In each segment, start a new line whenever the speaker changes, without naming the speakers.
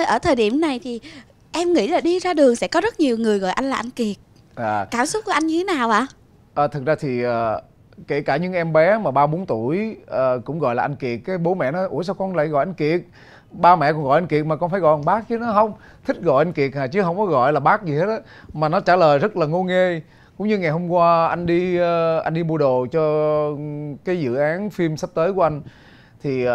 à, ở thời điểm này thì em nghĩ là đi ra đường sẽ có rất nhiều người gọi anh là anh Kiệt à. cảm xúc của anh như thế nào ạ
à? à, thực ra thì à, kể cả những em bé mà ba bốn tuổi à, cũng gọi là anh Kiệt cái bố mẹ nó ủa sao con lại gọi anh Kiệt ba mẹ còn gọi anh Kiệt mà con phải gọi bằng bác chứ nó không thích gọi anh Kiệt à, chứ không có gọi là bác gì hết á mà nó trả lời rất là ngô nghê cũng như ngày hôm qua anh đi ờ, anh đi mua đồ cho cái dự án phim sắp tới của anh thì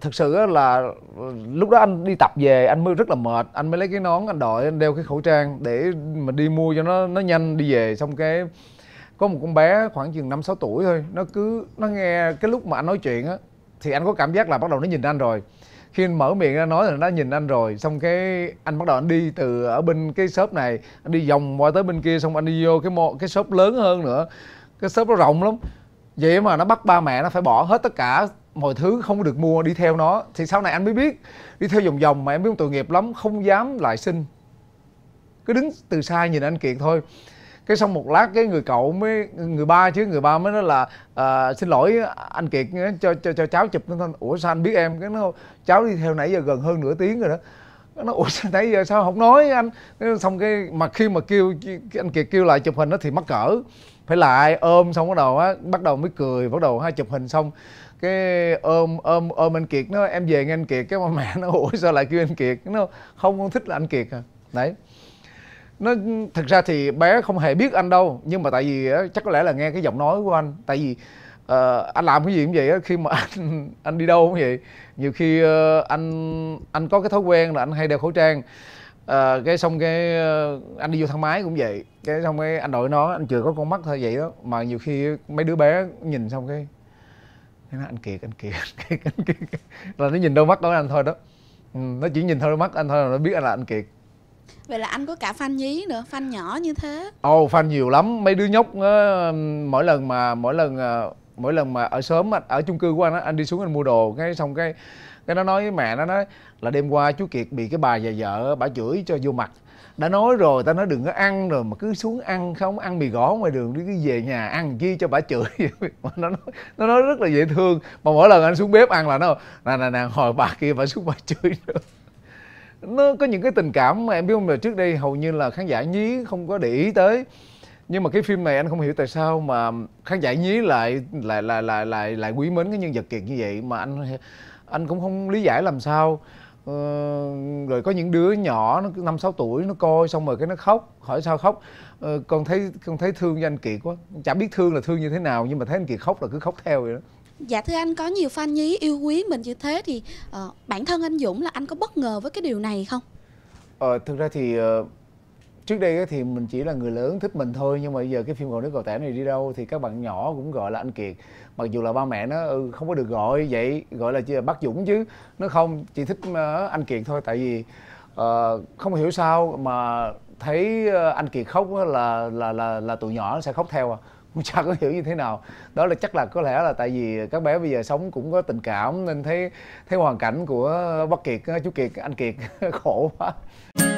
thực sự là ờ, lúc đó anh đi tập về anh mới rất là mệt anh mới lấy cái nón anh đội anh đeo cái khẩu trang để mà đi mua cho nó nó nhanh đi về xong cái có một con bé khoảng chừng năm sáu tuổi thôi nó cứ nó nghe cái lúc mà anh nói chuyện á thì anh có cảm giác là bắt đầu nó nhìn anh rồi khi anh mở miệng ra nói là nó nhìn anh rồi xong cái anh bắt đầu anh đi từ ở bên cái shop này anh đi vòng qua tới bên kia xong anh đi vô cái mô, cái shop lớn hơn nữa cái shop nó rộng lắm vậy mà nó bắt ba mẹ nó phải bỏ hết tất cả mọi thứ không được mua đi theo nó thì sau này anh mới biết đi theo vòng vòng mà em biết tội nghiệp lắm không dám lại xin cứ đứng từ xa nhìn anh kiệt thôi cái xong một lát cái người cậu mới người ba chứ người ba mới nói là à, xin lỗi anh kiệt cho cho cho cháu chụp nó ủa sao anh biết em cái nó cháu đi theo nãy giờ gần hơn nửa tiếng rồi đó nó ủa sao nãy giờ sao không nói anh xong cái mà khi mà kêu anh kiệt kêu lại chụp hình đó thì mắc cỡ phải lại ôm xong bắt đầu á bắt đầu mới cười bắt đầu ha chụp hình xong cái ôm ôm ôm anh kiệt nó em về nghe anh kiệt cái mà mẹ nó ủa sao lại kêu anh kiệt nó không không thích là anh kiệt à đấy nó thật ra thì bé không hề biết anh đâu nhưng mà tại vì chắc có lẽ là nghe cái giọng nói của anh tại vì uh, anh làm cái gì cũng vậy á khi mà anh anh đi đâu cũng vậy nhiều khi uh, anh anh có cái thói quen là anh hay đeo khẩu trang à, cái xong cái ờ, anh đi vô thang máy cũng vậy cái xong cái anh đội nó anh chưa có con mắt thôi vậy đó mà nhiều khi mấy đứa bé nhìn xong cái nó anh kiệt anh kiệt anh kiệt, anh kiệt. là nó nhìn đôi mắt đó anh thôi đó ừ, nó chỉ nhìn thôi đôi mắt anh thôi là nó biết anh là anh kiệt
Vậy là anh có cả fan nhí nữa, fan nhỏ như thế
Ồ, oh, fan nhiều lắm, mấy đứa nhóc á, mỗi lần mà mỗi lần ờ, mỗi lần mà ở sớm anh ở chung cư của anh á anh đi xuống anh mua đồ cái xong cái cái nó nói với mẹ nó nói là đêm qua chú kiệt bị cái bà già vợ bà chửi cho vô mặt đã nói rồi ta nói đừng có ăn rồi mà cứ xuống ăn không ăn mì gõ ngoài đường đi cứ về nhà ăn chi cho bà chửi nó nói, nó nói rất là dễ thương mà mỗi lần anh xuống bếp ăn là nó nè nè nè hồi bà kia bà xuống bà chửi nữa nó có những cái tình cảm mà em biết không là trước đây hầu như là khán giả nhí không có để ý tới nhưng mà cái phim này anh không hiểu tại sao mà khán giả nhí lại lại lại lại lại lại quý mến cái nhân vật kiệt như vậy mà anh anh cũng không lý giải làm sao ờ, rồi có những đứa nhỏ nó năm sáu tuổi nó coi xong rồi cái nó khóc hỏi sao khóc ờ, con thấy con thấy thương với anh kiệt quá chả biết thương là thương như thế nào nhưng mà thấy anh kiệt khóc là cứ khóc theo vậy đó
dạ thưa anh có nhiều fan nhí yêu quý mình như thế thì uh, bản thân anh dũng là anh có bất ngờ với cái điều này không
ờ, thực ra thì uh, trước đây thì mình chỉ là người lớn thích mình thôi nhưng mà bây giờ cái phim cầu nước cầu tẻ này đi đâu thì các bạn nhỏ cũng gọi là anh kiệt mặc dù là ba mẹ nó ừ, không có được gọi vậy gọi là chỉ là bác dũng chứ nó không chỉ thích ờ, anh kiệt thôi tại vì uh, không hiểu sao mà thấy ờ, anh kiệt khóc là là là là tụi nhỏ sẽ khóc theo à cũng chả có hiểu như thế nào đó là chắc là có lẽ là tại vì các bé bây giờ sống cũng có tình cảm nên thấy thấy hoàn cảnh của bác kiệt chú kiệt anh kiệt khổ quá